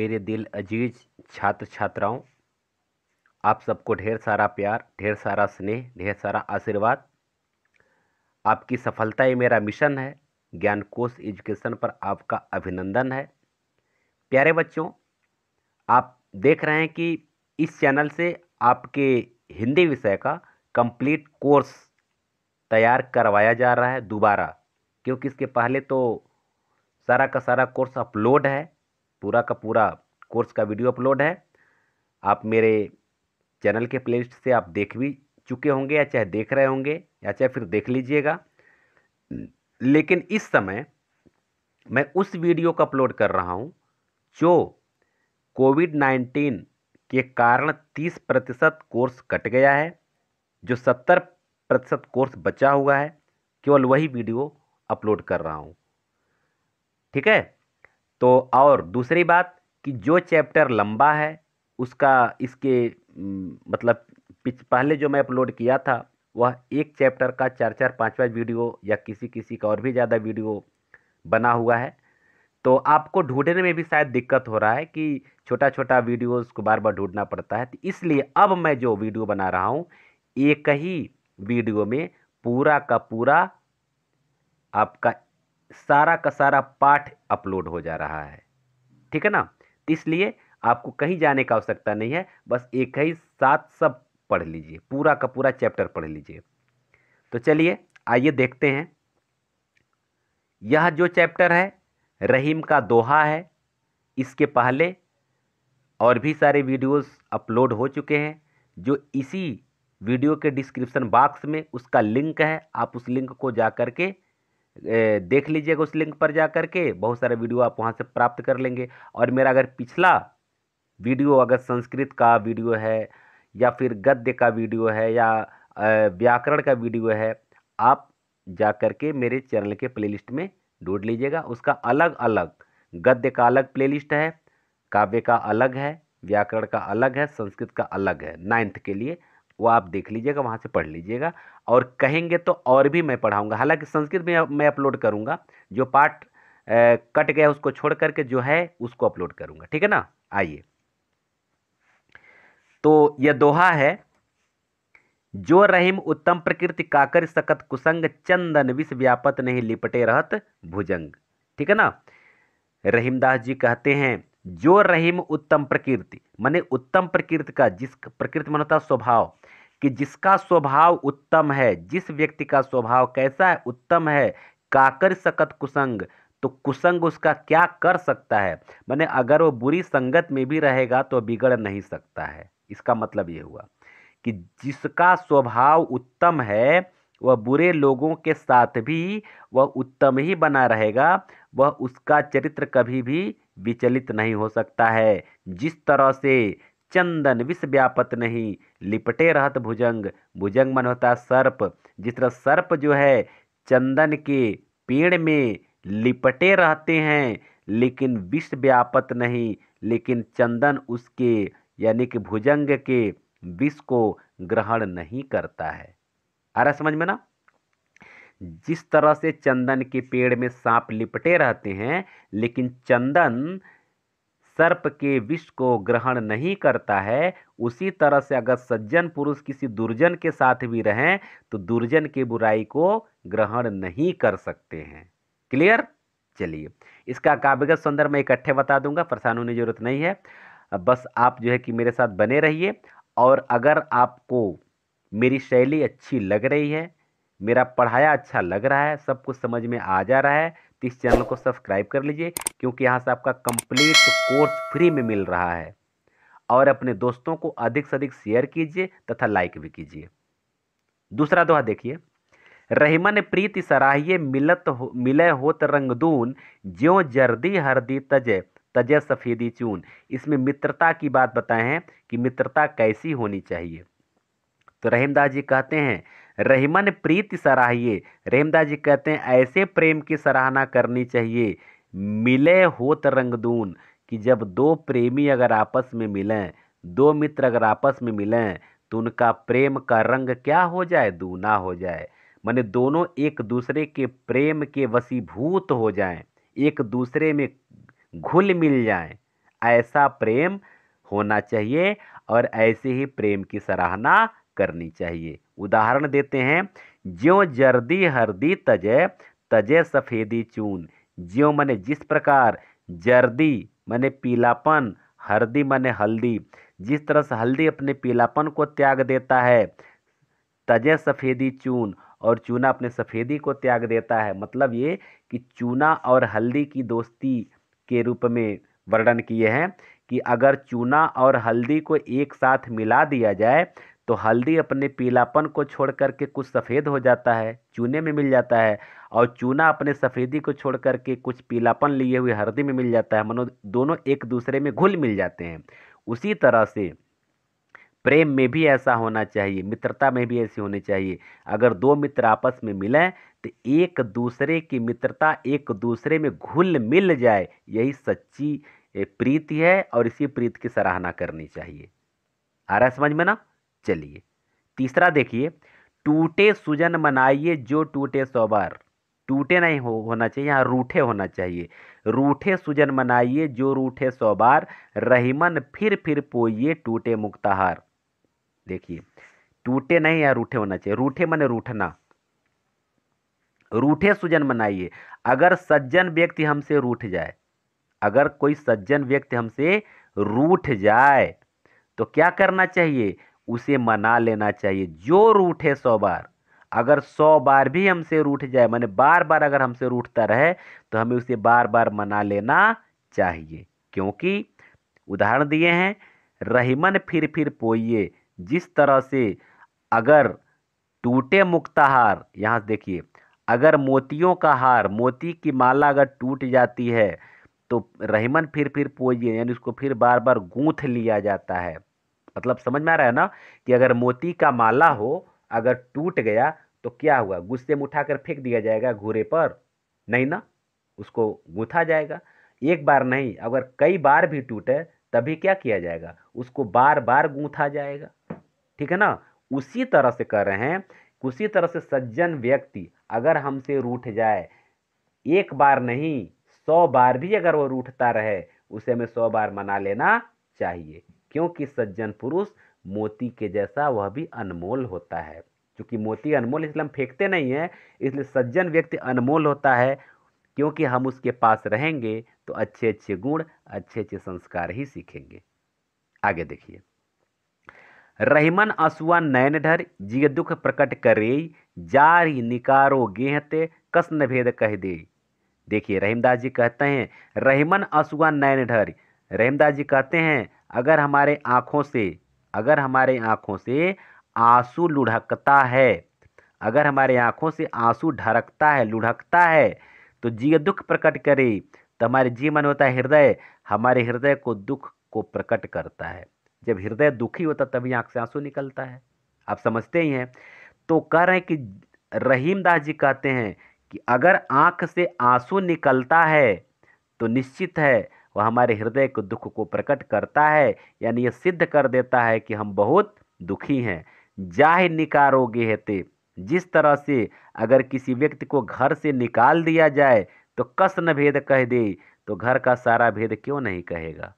मेरे दिल अजीज छात्र छात्राओं आप सबको ढेर सारा प्यार ढेर सारा स्नेह ढेर सारा आशीर्वाद आपकी सफलता ही मेरा मिशन है ज्ञान कोश एजुकेशन पर आपका अभिनंदन है प्यारे बच्चों आप देख रहे हैं कि इस चैनल से आपके हिंदी विषय का कंप्लीट कोर्स तैयार करवाया जा रहा है दोबारा क्योंकि इसके पहले तो सारा का सारा कोर्स अपलोड है पूरा का पूरा कोर्स का वीडियो अपलोड है आप मेरे चैनल के प्लेलिस्ट से आप देख भी चुके होंगे या चाहे देख रहे होंगे या चाहे फिर देख लीजिएगा लेकिन इस समय मैं उस वीडियो का अपलोड कर रहा हूँ जो कोविड नाइन्टीन के कारण तीस प्रतिशत कोर्स कट गया है जो सत्तर प्रतिशत कोर्स बचा हुआ है केवल वही वीडियो अपलोड कर रहा हूँ ठीक है तो और दूसरी बात कि जो चैप्टर लंबा है उसका इसके मतलब पहले जो मैं अपलोड किया था वह एक चैप्टर का चार चार पाँच पाँच वीडियो या किसी किसी का और भी ज़्यादा वीडियो बना हुआ है तो आपको ढूंढने में भी शायद दिक्कत हो रहा है कि छोटा छोटा वीडियोस को बार बार ढूंढना पड़ता है तो इसलिए अब मैं जो वीडियो बना रहा हूँ एक ही वीडियो में पूरा का पूरा आपका सारा का सारा पाठ अपलोड हो जा रहा है ठीक है ना इसलिए आपको कहीं जाने का आवश्यकता नहीं है बस एक ही साथ सब पढ़ लीजिए पूरा का पूरा चैप्टर पढ़ लीजिए तो चलिए आइए देखते हैं यह जो चैप्टर है रहीम का दोहा है इसके पहले और भी सारे वीडियोस अपलोड हो चुके हैं जो इसी वीडियो के डिस्क्रिप्शन बॉक्स में उसका लिंक है आप उस लिंक को जा कर के देख लीजिएगा उस लिंक पर जा कर के बहुत सारे वीडियो आप वहाँ से प्राप्त कर लेंगे और मेरा अगर पिछला वीडियो अगर संस्कृत का वीडियो है या फिर गद्य का वीडियो है या व्याकरण का वीडियो है आप जा कर के मेरे चैनल के प्लेलिस्ट में ढूंढ लीजिएगा उसका अलग अलग गद्य का अलग प्लेलिस्ट है काव्य का अलग है व्याकरण का अलग है संस्कृत का अलग है नाइन्थ के लिए वो आप देख लीजिएगा वहाँ से पढ़ लीजिएगा और कहेंगे तो और भी मैं पढ़ाऊँगा हालाँकि संस्कृत में मैं अपलोड करूँगा जो पार्ट कट गया उसको छोड़ करके जो है उसको अपलोड करूँगा ठीक है ना आइए तो यह दोहा है जो रहीम उत्तम प्रकृति काकर सकत कुसंग चंदन विष व्यापत नहीं लिपटे रहत भुजंग ठीक है ना रहीमदास जी कहते हैं जो रहीम उत्तम प्रकृति माने उत्तम प्रकृति का जिस प्रकृति मन होता स्वभाव कि जिसका स्वभाव उत्तम है जिस व्यक्ति का स्वभाव कैसा है उत्तम है काकर सकत कुसंग तो कुसंग उसका क्या कर सकता है माने अगर वो बुरी संगत में भी रहेगा तो बिगड़ नहीं सकता है इसका मतलब ये हुआ कि जिसका स्वभाव उत्तम है वह बुरे लोगों के साथ भी वह उत्तम ही बना रहेगा वह उसका चरित्र कभी भी विचलित नहीं हो सकता है जिस तरह से चंदन विश्वव्यापत व्यापत नहीं लिपटे रहत भुजंग भुजंग मन होता सर्प जिस तरह सर्प जो है चंदन के पेड़ में लिपटे रहते हैं लेकिन विश्वव्यापत व्यापत नहीं लेकिन चंदन उसके यानी कि भुजंग के विष को ग्रहण नहीं करता है आ रहा समझ में ना जिस तरह से चंदन के पेड़ में सांप लिपटे रहते हैं लेकिन चंदन सर्प के विष को ग्रहण नहीं करता है उसी तरह से अगर सज्जन पुरुष किसी दुर्जन के साथ भी रहें तो दुर्जन के बुराई को ग्रहण नहीं कर सकते हैं क्लियर चलिए इसका काव्यगत संदर्भ मैं इकट्ठे बता दूंगा परेशान होने जरूरत नहीं है बस आप जो है कि मेरे साथ बने रहिए और अगर आपको मेरी शैली अच्छी लग रही है मेरा पढ़ाया अच्छा लग रहा है सब कुछ समझ में आ जा रहा है तो इस चैनल को सब्सक्राइब कर लीजिए क्योंकि यहाँ से आपका कंप्लीट कोर्स फ्री में मिल रहा है और अपने दोस्तों को अधिक से अधिक शेयर कीजिए तथा लाइक भी कीजिए दूसरा दोहा देखिए रहीमन प्रीति सराहिये मिलत हो मिले होत रंगदून ज्यो जर्दी हरदी तजे तजे सफ़ेदी चून इसमें मित्रता की बात बताएं हैं कि मित्रता कैसी होनी चाहिए तो रहीमदास जी कहते हैं रहीमन प्रीति सराहिए रहीमदास जी कहते हैं ऐसे प्रेम की सराहना करनी चाहिए मिले होत रंगदून कि जब दो प्रेमी अगर आपस में मिलें दो मित्र अगर आपस में मिलें तो उनका प्रेम का रंग क्या हो जाए दूना हो जाए माने दोनों एक दूसरे के प्रेम के वसीभूत हो जाएं एक दूसरे में घुल मिल जाएं ऐसा प्रेम होना चाहिए और ऐसे ही प्रेम की सराहना करनी चाहिए उदाहरण देते हैं ज्यो जर्दी हरदी तजय तजय सफ़ेदी चून ज्यो मने जिस प्रकार जर्दी मने पीलापन हरदी मने हल्दी जिस तरह से हल्दी अपने पीलापन को त्याग देता है तजय सफ़ेदी चून और चूना अपने सफ़ेदी को त्याग देता है मतलब ये कि चूना और हल्दी की दोस्ती के रूप में वर्णन किए हैं कि अगर चूना और हल्दी को एक साथ मिला दिया जाए तो हल्दी अपने पीलापन को छोड़ करके कुछ सफ़ेद हो जाता है चूने में मिल जाता है और चूना अपने सफ़ेदी को छोड़ करके कुछ पीलापन लिए हुए हल्दी में मिल जाता है मनो दोनों एक दूसरे में घुल मिल जाते हैं उसी तरह से प्रेम में भी ऐसा होना चाहिए मित्रता में भी ऐसी होनी चाहिए अगर दो मित्र आपस में मिलें तो एक दूसरे की मित्रता एक दूसरे में घुल मिल जाए यही सच्ची प्रीति है और इसी प्रीति की सराहना करनी चाहिए आ रहा है समझ में ना चलिए तीसरा देखिए टूटे सुजन मनाइए जो टूटे सोबर टूटे नहीं हो होना चाहिए यहाँ रूठे होना चाहिए रूठे सुजन मनाइए जो रूठे सोबार रहीमन फिर फिर पोइए टूटे मुक्ताहार देखिए टूटे नहीं या रूठे होना चाहिए रूठे मने रूठना रूठे सुजन मनाइए अगर सज्जन व्यक्ति हमसे रूठ जाए अगर कोई सज्जन व्यक्ति हमसे रूठ जाए तो क्या करना चाहिए उसे मना लेना चाहिए जो रूठे सौ बार अगर सौ बार भी हमसे रूठ जाए मैंने बार बार अगर हमसे रूठता रहे तो हमें उसे बार बार मना लेना चाहिए क्योंकि उदाहरण दिए हैं रहीमन फिर फिर पोइए जिस तरह से अगर टूटे हार यहाँ देखिए अगर मोतियों का हार मोती की माला अगर टूट जाती है तो रहीमन फिर फिर पोइए यानी उसको फिर बार बार गूँथ लिया जाता है मतलब समझ में आ रहा है ना कि अगर मोती का माला हो अगर टूट गया तो क्या हुआ गुस्से में उठाकर फेंक दिया जाएगा घूरे पर नहीं ना उसको गूँथा जाएगा एक बार नहीं अगर कई बार भी टूटे तभी क्या किया जाएगा उसको बार बार गूँथा जाएगा ठीक है ना उसी तरह से कर रहे हैं उसी तरह से सज्जन व्यक्ति अगर हमसे रूठ जाए एक बार नहीं सौ बार भी अगर वो रूठता रहे उसे हमें सौ बार मना लेना चाहिए क्योंकि सज्जन पुरुष मोती के जैसा वह भी अनमोल होता है क्योंकि मोती अनमोल इसलिए हम फेंकते नहीं हैं इसलिए सज्जन व्यक्ति अनमोल होता है क्योंकि हम उसके पास रहेंगे तो अच्छे अच्छे गुण अच्छे अच्छे संस्कार ही सीखेंगे आगे देखिए रहीमन असुआ नयन ढर जिय दुख प्रकट करे जारी निकारो गेहते कसन भेद कह दे देखिए रहीमदास जी कहते हैं रहीमन असुआ नयन ढर रहीमदास जी कहते हैं अगर हमारे आँखों से अगर हमारे आँखों से आंसू लुढ़कता है अगर हमारे आँखों से आंसू ढरकता है लुढ़कता है तो जी दुख प्रकट करे तो हमारे जीवन होता है हृदय हमारे हृदय को दुख को प्रकट करता है जब हृदय दुखी होता तभी आँख से आंसू निकलता है आप समझते ही हैं तो कह रहे हैं कि रहीमदास जी कहते हैं कि अगर आँख से आंसू निकलता है तो निश्चित है वह हमारे हृदय के दुख को प्रकट करता है यानी यह सिद्ध कर देता है कि हम बहुत दुखी हैं जाहे निकारोगे हेते जिस तरह से अगर किसी व्यक्ति को घर से निकाल दिया जाए तो कसन भेद कह दे तो घर का सारा भेद क्यों नहीं कहेगा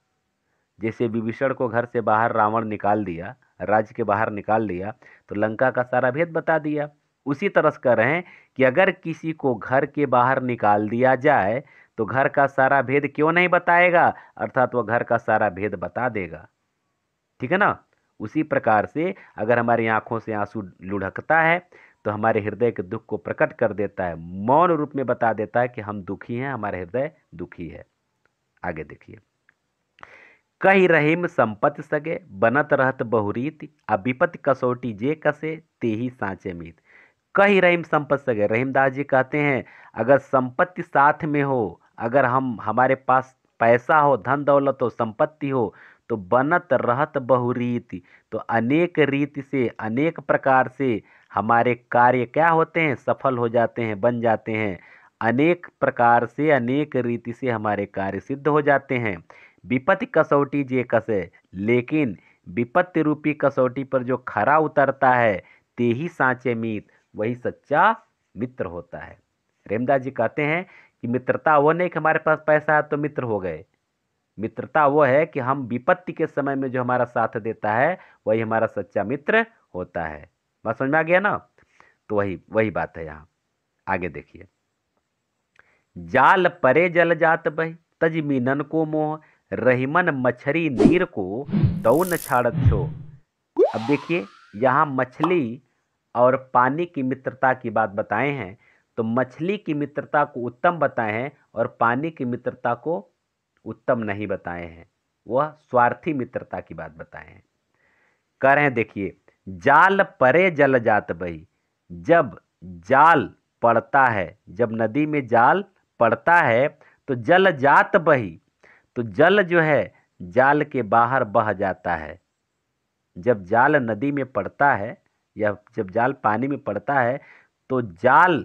जैसे विभीषण को घर से बाहर रावण निकाल दिया राज्य के बाहर निकाल दिया तो लंका का सारा भेद बता दिया उसी तरह से कह रहे हैं कि अगर किसी को घर के बाहर निकाल दिया जाए तो घर का सारा भेद क्यों नहीं बताएगा अर्थात वह घर का सारा भेद बता देगा ठीक है ना उसी प्रकार से अगर हमारी आंखों से आंसू लुढ़कता है तो हमारे हृदय के दुख को प्रकट कर देता है मौन रूप में बता देता है कि हम दुखी हैं हमारा हृदय दुखी है आगे देखिए कही रहीम संपत सगे बनत रहत बहुरीत आ विपत कसौटी जे कसे ते ही सांचे मीत कही रहीम संपत सगे रहीमदास जी कहते हैं अगर संपत्ति साथ में हो अगर हम हमारे पास पैसा हो धन दौलत हो संपत्ति हो तो बनत रहत बहुरीति तो अनेक रीति से अनेक प्रकार से हमारे कार्य क्या होते हैं सफल हो जाते हैं बन जाते हैं अनेक प्रकार से अनेक रीति से हमारे कार्य सिद्ध हो जाते हैं विपत्ति कसौटी जे कसे लेकिन विपत्ति रूपी कसौटी पर जो खरा उतरता है ते ही सांचे मीत वही सच्चा मित्र होता है रेमदास जी कहते हैं कि मित्रता वो नहीं कि हमारे पास पैसा है तो मित्र हो गए मित्रता वो है कि हम विपत्ति के समय में जो हमारा साथ देता है वही हमारा सच्चा मित्र होता है बात समझ में आ गया ना तो वही वही बात है यहाँ आगे देखिए जाल परे जल जात बही तज मीनन को मोह रहीमन मछरी नीर को दौन छाड़त छो अब देखिए यहाँ मछली और पानी की मित्रता की बात बताए हैं तो मछली की मित्रता को उत्तम बताए हैं और पानी की मित्रता को उत्तम नहीं बताए हैं वह स्वार्थी मित्रता की बात बताए हैं कह रहे हैं देखिए जाल परे जल जात बही जब जाल पड़ता है जब नदी में जाल पड़ता है तो जल जात बही तो जल जो है जाल के बाहर बह जाता है जब जाल नदी में पड़ता है या जब जाल पानी में पड़ता है तो जाल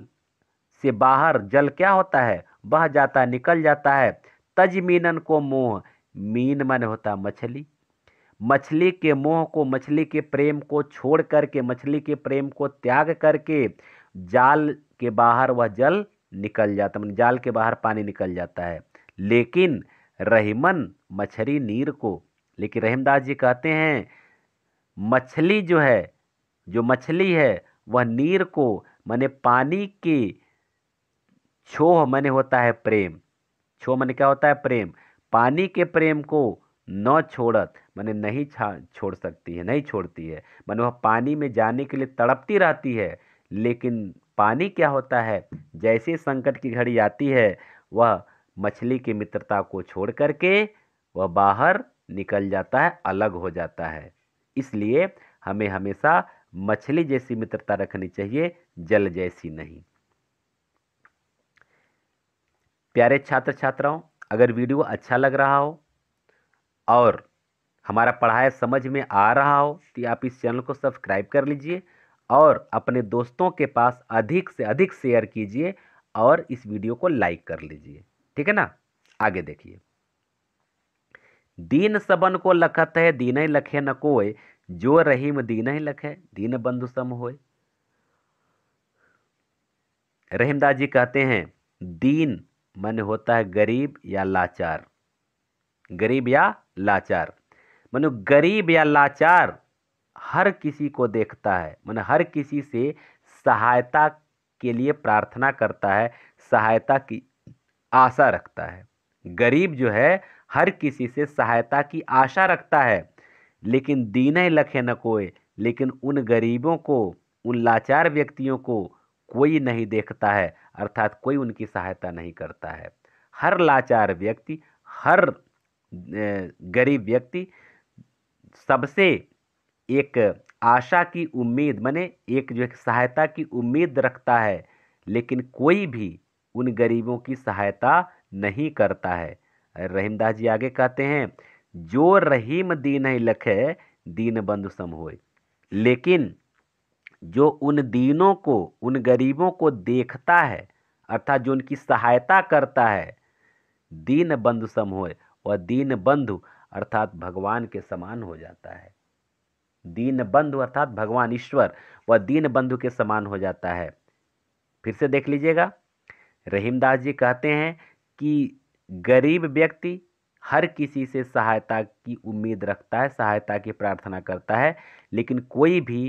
से बाहर जल क्या होता है बह जाता है निकल जाता है तज मीनन को मोह मीन मन होता मछली मछली के मोह को मछली के प्रेम को छोड़ करके मछली के प्रेम को त्याग करके जाल के बाहर वह जल निकल जाता मतलब जाल के बाहर पानी निकल जाता है लेकिन रहीमन मछली नीर को लेकिन रहीमदास जी कहते हैं मछली जो है जो मछली है वह नीर को माने पानी के छोह मन होता है प्रेम छोह मन क्या होता है प्रेम पानी के प्रेम को न छोड़त मैंने नहीं छोड़ सकती है नहीं छोड़ती है मैंने वह पानी में जाने के लिए तड़पती रहती है लेकिन पानी क्या होता है जैसे संकट की घड़ी आती है वह मछली की मित्रता को छोड़ करके वह बाहर निकल जाता है अलग हो जाता है इसलिए हमें हमेशा मछली जैसी मित्रता रखनी चाहिए जल जैसी नहीं प्यारे छात्र छात्राओं अगर वीडियो अच्छा लग रहा हो और हमारा पढ़ाया समझ में आ रहा हो तो आप इस चैनल को सब्सक्राइब कर लीजिए और अपने दोस्तों के पास अधिक से अधिक शेयर कीजिए और इस वीडियो को लाइक कर लीजिए ठीक है ना आगे देखिए दीन सबन को लखत है दीन ही लखे न कोय जो रहीम दीन ही लखे दीन बंधु सम होए रहीमदास जी कहते हैं दीन मन होता है गरीब या लाचार गरीब या लाचार मन गरीब या लाचार हर किसी को देखता है मन हर किसी से सहायता के लिए प्रार्थना करता है सहायता की आशा रखता है गरीब जो है हर किसी से सहायता की आशा रखता है लेकिन दीने लखे न कोई लेकिन उन गरीबों को उन लाचार व्यक्तियों को कोई नहीं देखता है अर्थात कोई उनकी सहायता नहीं करता है हर लाचार व्यक्ति हर गरीब व्यक्ति सबसे एक आशा की उम्मीद मने एक जो एक सहायता की उम्मीद रखता है लेकिन कोई भी उन गरीबों की सहायता नहीं करता है रहीमदास जी आगे कहते हैं जो रहीम दीन लखे दीन बंधु सम होए लेकिन जो उन दीनों को उन गरीबों को देखता है अर्थात जो उनकी सहायता करता है दीन बंधु सम हो वह दीन बंधु अर्थात भगवान के समान हो जाता है दीन बंधु अर्थात भगवान ईश्वर वह दीन बंधु के समान हो जाता है फिर से देख लीजिएगा रहीमदास जी कहते हैं कि गरीब व्यक्ति हर किसी से सहायता की उम्मीद रखता है सहायता की प्रार्थना करता है लेकिन कोई भी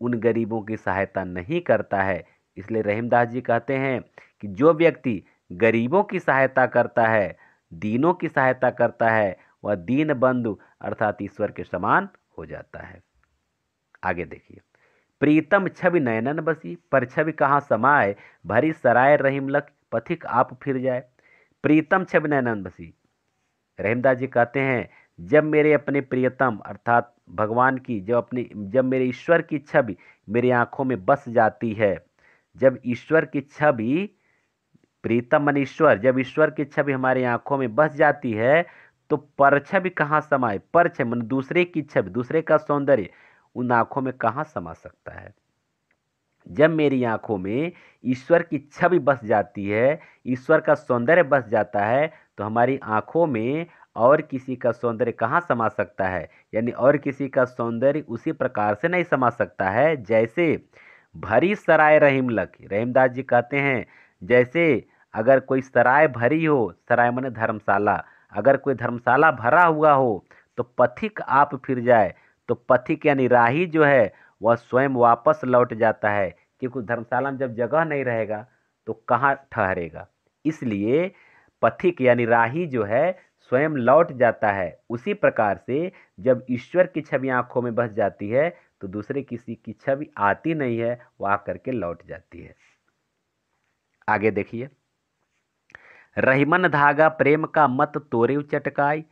उन गरीबों की सहायता नहीं करता है इसलिए रहीमदास जी कहते हैं कि जो व्यक्ति गरीबों की सहायता करता है दीनों की सहायता करता है वह दीन बंधु अर्थात ईश्वर के समान हो जाता है आगे देखिए प्रीतम छवि नयनन बसी पर छवि कहाँ समाए भरी सराय रहीम लख पथिक आप फिर जाए प्रीतम छवि नयनन बसी रहीमदास जी कहते हैं जब मेरे अपने प्रियतम अर्थात भगवान की जब अपनी जब मेरे ईश्वर की छवि मेरी आँखों में बस जाती है जब ईश्वर की छवि प्रीतम मन ईश्वर जब ईश्वर की छवि हमारी आँखों में बस जाती है तो परछवि कहाँ समाए परछ मन दूसरे की छवि दूसरे का सौंदर्य उन आँखों में कहाँ समा सकता है जब मेरी आँखों में ईश्वर की छवि बस जाती है ईश्वर का सौंदर्य बस जाता है तो हमारी आँखों में और किसी का सौंदर्य कहाँ समा सकता है यानी और किसी का सौंदर्य उसी प्रकार से नहीं समा सकता है जैसे भरी सराय रहीम लक रहीमदास जी कहते हैं जैसे अगर कोई सराय भरी हो सराय मन धर्मशाला अगर कोई धर्मशाला भरा हुआ हो तो पथिक आप फिर जाए तो पथिक यानी राही जो है वह स्वयं वापस लौट जाता है क्योंकि धर्मशाला में जब जगह नहीं रहेगा तो कहाँ ठहरेगा इसलिए पथिक यानी राही जो है स्वयं लौट जाता है उसी प्रकार से जब ईश्वर की छवि आँखों में बस जाती है तो दूसरे किसी की छवि आती नहीं है वह आकर के लौट जाती है आगे देखिए रहीमन धागा प्रेम का मत तोरे चटकाई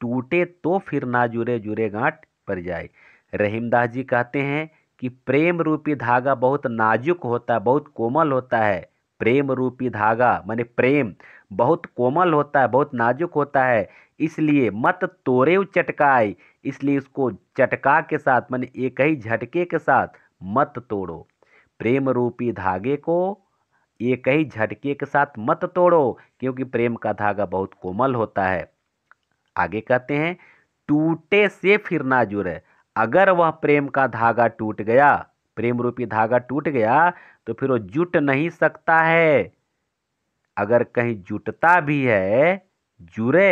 टूटे तो फिर ना जुरे जुरे गांठ पर जाए रहीमदास जी कहते हैं कि प्रेम रूपी धागा बहुत नाजुक होता है बहुत कोमल होता है प्रेम रूपी धागा माने प्रेम बहुत कोमल होता है बहुत नाजुक होता है इसलिए मत तोड़े चटकाए इसलिए इसको चटका के साथ माने एक ही झटके के साथ मत तोड़ो प्रेम रूपी धागे को एक ही झटके के साथ मत तोड़ो क्योंकि प्रेम का धागा बहुत कोमल होता है आगे कहते हैं टूटे से फिर ना जुड़े अगर वह प्रेम का धागा टूट गया प्रेम रूपी धागा टूट गया तो फिर वो जुट नहीं सकता है अगर कहीं जुटता भी है जुड़े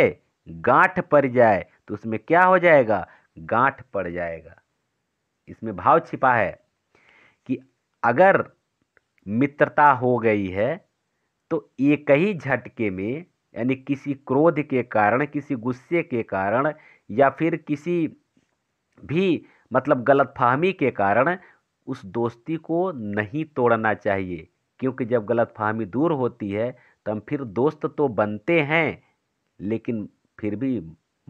गांठ पड़ जाए तो उसमें क्या हो जाएगा गांठ पड़ जाएगा इसमें भाव छिपा है कि अगर मित्रता हो गई है तो एक ही झटके में यानी किसी क्रोध के कारण किसी गुस्से के कारण या फिर किसी भी मतलब गलतफहमी के कारण उस दोस्ती को नहीं तोड़ना चाहिए क्योंकि जब गलत फहमी दूर होती है तो हम फिर दोस्त तो बनते हैं लेकिन फिर भी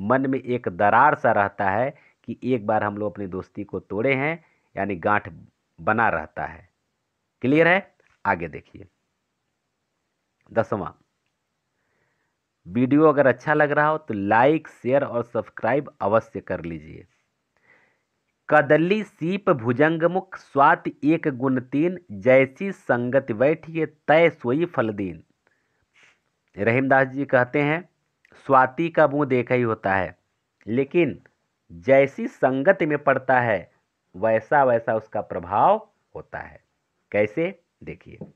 मन में एक दरार सा रहता है कि एक बार हम लोग अपनी दोस्ती को तोड़े हैं यानी गांठ बना रहता है क्लियर है आगे देखिए दसवां वीडियो अगर अच्छा लग रहा हो तो लाइक शेयर और सब्सक्राइब अवश्य कर लीजिए कदली सीप भुजंगमुख स्वाति एक गुण तीन जैसी संगत बैठिए तय सोई फलदीन रहीमदास जी कहते हैं स्वाति का मुंह देखा ही होता है लेकिन जैसी संगत में पड़ता है वैसा वैसा उसका प्रभाव होता है कैसे देखिए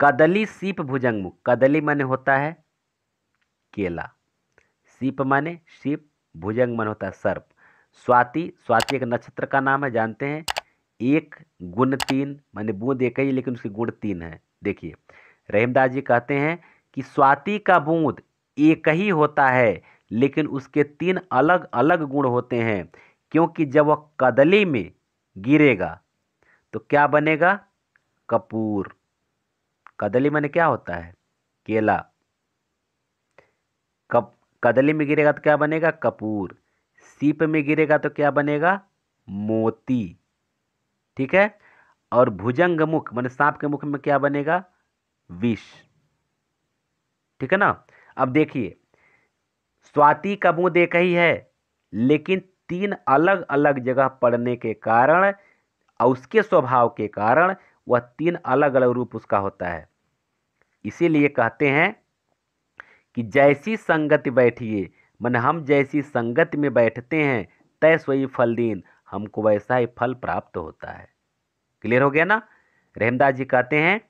कदली सीप भुजंगमुख कदली माने होता है केला सीप माने सीप भुजंग मन होता है सर्प स्वाति स्वाति एक नक्षत्र का नाम है जानते हैं एक गुण तीन मैंने बूंद एक ही लेकिन उसके गुण तीन है देखिए रहीमदास जी कहते हैं कि स्वाति का बूंद एक ही होता है लेकिन उसके तीन अलग अलग गुण होते हैं क्योंकि जब वह कदली में गिरेगा तो क्या बनेगा कपूर कदली मैंने क्या होता है केला कप कदली में गिरेगा तो क्या बनेगा कपूर सीप में गिरेगा तो क्या बनेगा मोती ठीक है और भुजंग मुख मैंने सांप के मुख में क्या बनेगा विष ठीक है ना अब देखिए स्वाति का मुंह देख ही है लेकिन तीन अलग अलग जगह पड़ने के कारण और उसके स्वभाव के कारण वह तीन अलग अलग रूप उसका होता है इसीलिए कहते हैं कि जैसी संगति बैठिए मन हम जैसी संगत में बैठते हैं तय फल फलदीन हमको वैसा ही फल प्राप्त होता है क्लियर हो गया ना रहमदास जी कहते हैं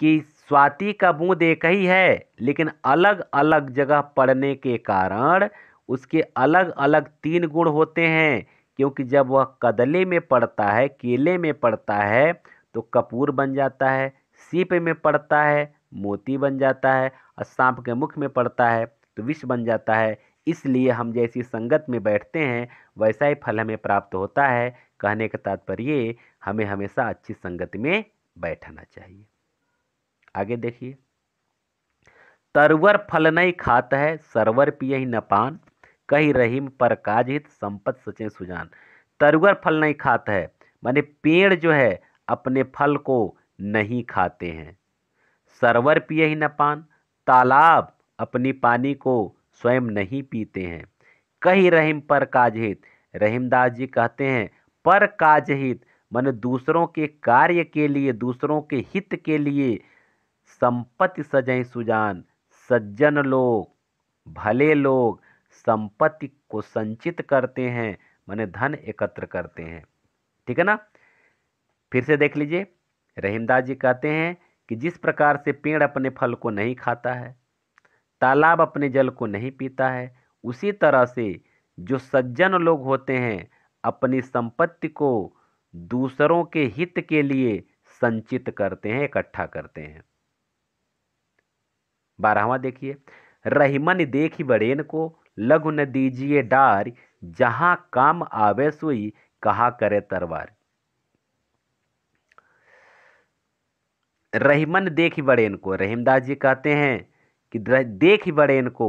कि स्वाति का बूंद एक ही है लेकिन अलग अलग जगह पड़ने के कारण उसके अलग अलग तीन गुण होते हैं क्योंकि जब वह कदले में पड़ता है केले में पड़ता है तो कपूर बन जाता है सीप में पड़ता है मोती बन जाता है और सांप के मुख में पड़ता है तो विष बन जाता है इसलिए हम जैसी संगत में बैठते हैं वैसा ही फल हमें प्राप्त होता है कहने का तात्पर्य हमें हमेशा अच्छी संगत में बैठना चाहिए आगे देखिए तरवर फल नहीं खात है सरवर पिय ही न पान कही रहीम पर काज हित संपत सचे सुजान तरवर फल नहीं खाता है माने पेड़ जो है अपने फल को नहीं खाते हैं सरवर पिए ही न पान तालाब अपनी पानी को स्वयं नहीं पीते हैं कही रहीम पर काजहित रहीमदास जी कहते हैं पर काजहित मन दूसरों के कार्य के लिए दूसरों के हित के लिए संपत्ति सजय सुजान सज्जन लोग भले लोग संपत्ति को संचित करते हैं माने धन एकत्र करते हैं ठीक है ना फिर से देख लीजिए रहीमदास जी कहते हैं कि जिस प्रकार से पेड़ अपने फल को नहीं खाता है तालाब अपने जल को नहीं पीता है उसी तरह से जो सज्जन लोग होते हैं अपनी संपत्ति को दूसरों के हित के लिए संचित करते हैं इकट्ठा करते हैं बारहवा देखिए रहीमन देखी बड़ेन को लघु न दीजिए डार जहां काम आवे सोई कहा करे तरवार रहीमन देखी बड़ेन को रहीमदास जी कहते हैं कि देख बड़े इनको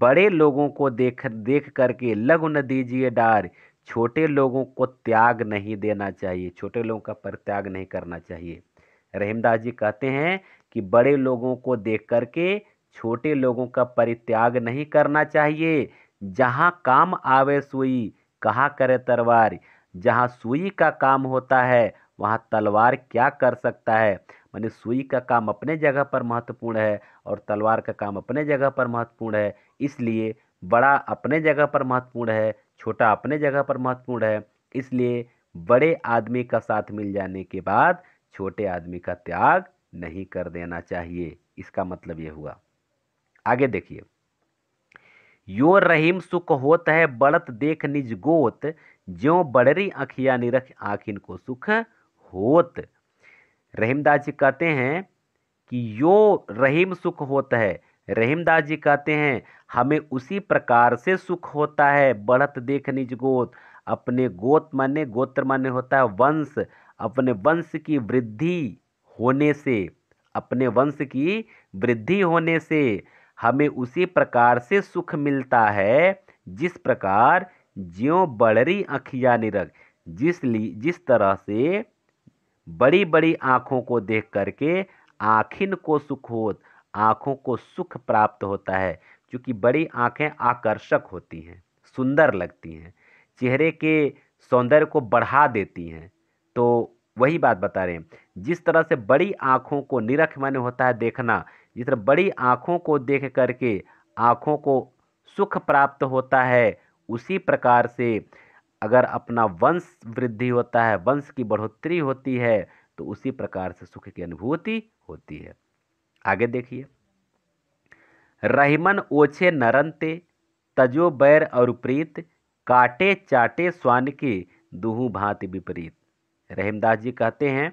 बड़े लोगों को देख देख करके लघु न दीजिए डार छोटे लोगों को त्याग नहीं देना चाहिए छोटे लोगों का परित्याग नहीं करना चाहिए रहीमदास जी कहते हैं कि बड़े लोगों को देख करके छोटे लोगों का परित्याग नहीं करना चाहिए जहाँ काम आवे सुई कहा करे तलवार जहाँ सुई का काम होता है वहाँ तलवार क्या कर सकता है मानी सुई का काम अपने जगह पर महत्वपूर्ण है और तलवार का काम अपने जगह पर महत्वपूर्ण है इसलिए बड़ा अपने जगह पर महत्वपूर्ण है छोटा अपने जगह पर महत्वपूर्ण है इसलिए बड़े आदमी का साथ मिल जाने के बाद छोटे आदमी का त्याग नहीं कर देना चाहिए इसका मतलब ये हुआ आगे देखिए यो रहीम सुख होत है बढ़त देख निज गोत ज्यो बड़री अखिया निरख आखिन को सुख होत रहीमदास जी कहते हैं कि यो रहीम सुख होता है रहीमदास जी कहते हैं हमें उसी प्रकार से सुख होता है बढ़त देख निज गोत अपने गोत माने गोत्र माने होता है वंश अपने वंश की वृद्धि होने से अपने वंश की वृद्धि होने से हमें उसी प्रकार से सुख मिलता है जिस प्रकार ज्यों बढ़री अखिया निरग जिस जिस तरह से बड़ी बड़ी आँखों को देख करके आखिन को सुख हो आँखों को सुख प्राप्त होता है क्योंकि बड़ी आँखें आकर्षक होती हैं सुंदर लगती हैं चेहरे के सौंदर्य को बढ़ा देती हैं तो वही बात बता रहे हैं जिस तरह से बड़ी आँखों को निरख मन होता है देखना जिस तरह बड़ी आँखों को देख करके आँखों को सुख प्राप्त होता है उसी प्रकार से अगर अपना वंश वृद्धि होता है वंश की बढ़ोतरी होती है तो उसी प्रकार से सुख की अनुभूति होती है आगे देखिए रहीमन ओछे नरनते तजो बैर और प्रीत काटे चाटे स्वान के दुहू भांति विपरीत रहीमदास जी कहते हैं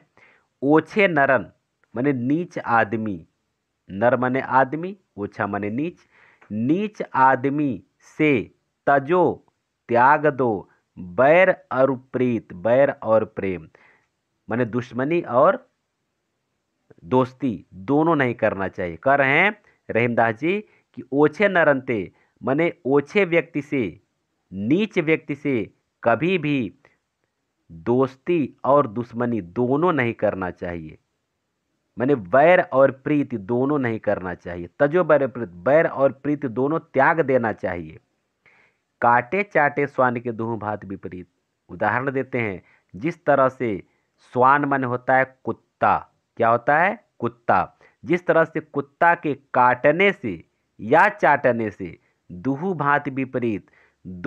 ओछे नरन मने नीच आदमी नर मने आदमी ओछा मने नीच नीच आदमी से तजो त्याग दो बैर और प्रीत बैर और प्रेम माने दुश्मनी और दोस्ती दोनों नहीं करना चाहिए कर रहे हैं रहीमदास जी कि ओछे नरंते माने ओछे व्यक्ति से नीच व्यक्ति से कभी भी दोस्ती और दुश्मनी दोनों नहीं करना चाहिए माने वैर और प्रीति दोनों नहीं करना चाहिए तजो बैर प्रीत बैर और प्रीति दोनों त्याग देना चाहिए काटे चाटे स्वान के दूह भात विपरीत उदाहरण देते हैं जिस तरह से स्वान मन होता है कुत्ता क्या होता है कुत्ता जिस तरह से कुत्ता के काटने से या चाटने से दुहू भात विपरीत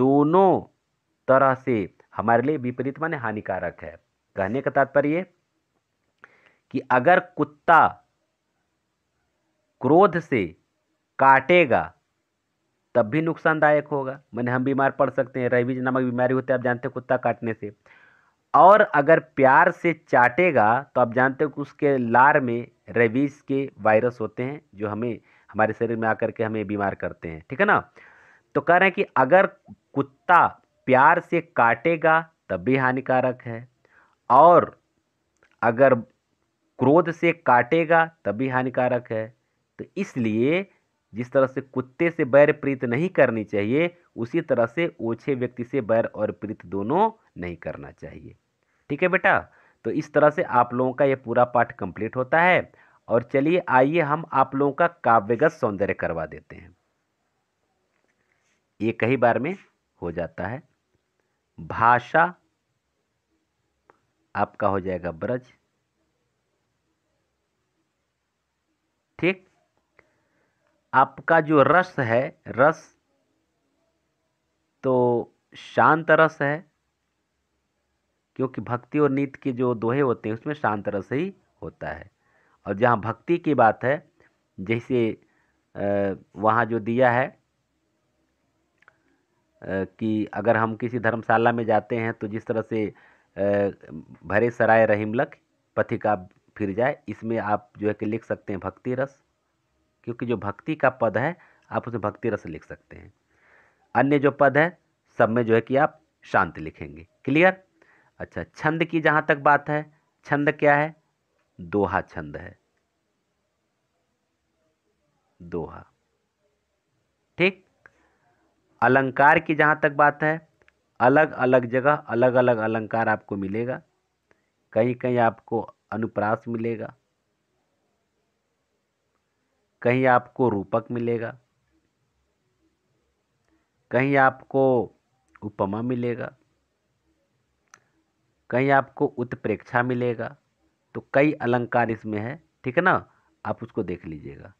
दोनों तरह से हमारे लिए विपरीत माने हानिकारक है कहने का तात्पर्य कि अगर कुत्ता क्रोध से काटेगा तब भी नुकसानदायक होगा मैंने हम बीमार पड़ सकते हैं रेबीज नामक बीमारी होती है आप जानते हैं कुत्ता काटने से और अगर प्यार से चाटेगा तो आप जानते हो कि उसके लार में रेबीज के वायरस होते हैं जो हमें हमारे शरीर में आकर के हमें बीमार करते हैं ठीक है ना तो कह रहे हैं कि अगर कुत्ता प्यार से काटेगा तब भी हानिकारक है और अगर क्रोध से काटेगा तब भी हानिकारक है तो इसलिए जिस तरह से कुत्ते से बैर प्रीत नहीं करनी चाहिए उसी तरह से ओछे व्यक्ति से बैर और प्रीत दोनों नहीं करना चाहिए ठीक है बेटा तो इस तरह से आप लोगों का यह पूरा पाठ कंप्लीट होता है और चलिए आइए हम आप लोगों का काव्यगत सौंदर्य करवा देते हैं ये कई बार में हो जाता है भाषा आपका हो जाएगा ब्रज ठीक आपका जो रस है रस तो शांत रस है क्योंकि भक्ति और नीति के जो दोहे होते हैं उसमें शांत रस ही होता है और जहाँ भक्ति की बात है जैसे वहाँ जो दिया है कि अगर हम किसी धर्मशाला में जाते हैं तो जिस तरह से भरे सराय रहीमलक पथिका फिर जाए इसमें आप जो है कि लिख सकते हैं भक्ति रस क्योंकि जो भक्ति का पद है आप उसे भक्ति रस लिख सकते हैं अन्य जो पद है सब में जो है कि आप शांत लिखेंगे क्लियर अच्छा छंद की जहाँ तक बात है छंद क्या है दोहा छंद है दोहा ठीक अलंकार की जहाँ तक बात है अलग अलग जगह अलग अलग अलंकार आपको मिलेगा कहीं कहीं आपको अनुप्रास मिलेगा कहीं आपको रूपक मिलेगा कहीं आपको उपमा मिलेगा कहीं आपको उत्प्रेक्षा मिलेगा तो कई अलंकार इसमें है ठीक है ना आप उसको देख लीजिएगा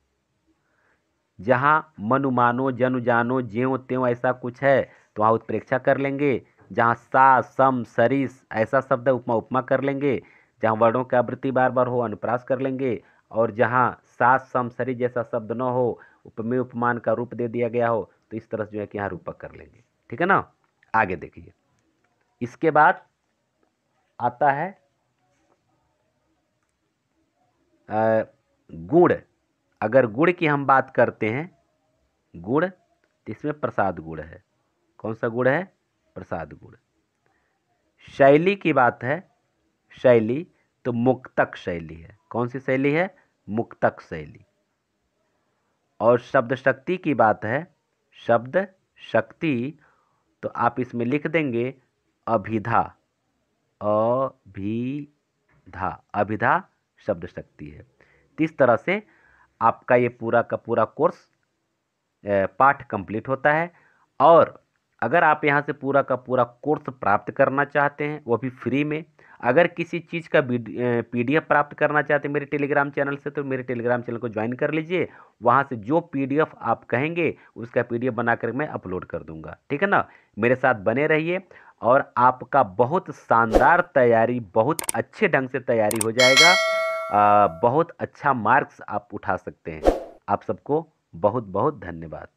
जहाँ मनु मानो जनु जानो ज्यो त्यों ऐसा कुछ है तो वहाँ उत्प्रेक्षा कर लेंगे जहाँ सा सम सरीस ऐसा शब्द उपमा उपमा कर लेंगे जहाँ वर्णों की आवृत्ति बार बार हो अनुप्रास कर लेंगे और जहाँ सास समसरी जैसा शब्द न हो उपमेय उपमान का रूप दे दिया गया हो तो इस तरह से जो है कि यहाँ रूपक कर लेंगे ठीक है ना आगे देखिए इसके बाद आता है गुड़ अगर गुड़ की हम बात करते हैं गुड़ तो इसमें प्रसाद गुड़ है कौन सा गुड़ है प्रसाद गुड़ शैली की बात है शैली तो मुक्तक शैली है कौन सी शैली है मुक्तक शैली और शब्द शक्ति की बात है शब्द शक्ति तो आप इसमें लिख देंगे अभिधा अभिधा अभिधा शब्द शक्ति है तो इस तरह से आपका ये पूरा का पूरा कोर्स पाठ कंप्लीट होता है और अगर आप यहाँ से पूरा का पूरा कोर्स प्राप्त करना चाहते हैं वो भी फ्री में अगर किसी चीज़ का पी प्राप्त करना चाहते हैं मेरे टेलीग्राम चैनल से तो मेरे टेलीग्राम चैनल को ज्वाइन कर लीजिए वहाँ से जो पी आप कहेंगे उसका पी बनाकर मैं अपलोड कर दूँगा ठीक है ना मेरे साथ बने रहिए और आपका बहुत शानदार तैयारी बहुत अच्छे ढंग से तैयारी हो जाएगा आ, बहुत अच्छा मार्क्स आप उठा सकते हैं आप सबको बहुत बहुत धन्यवाद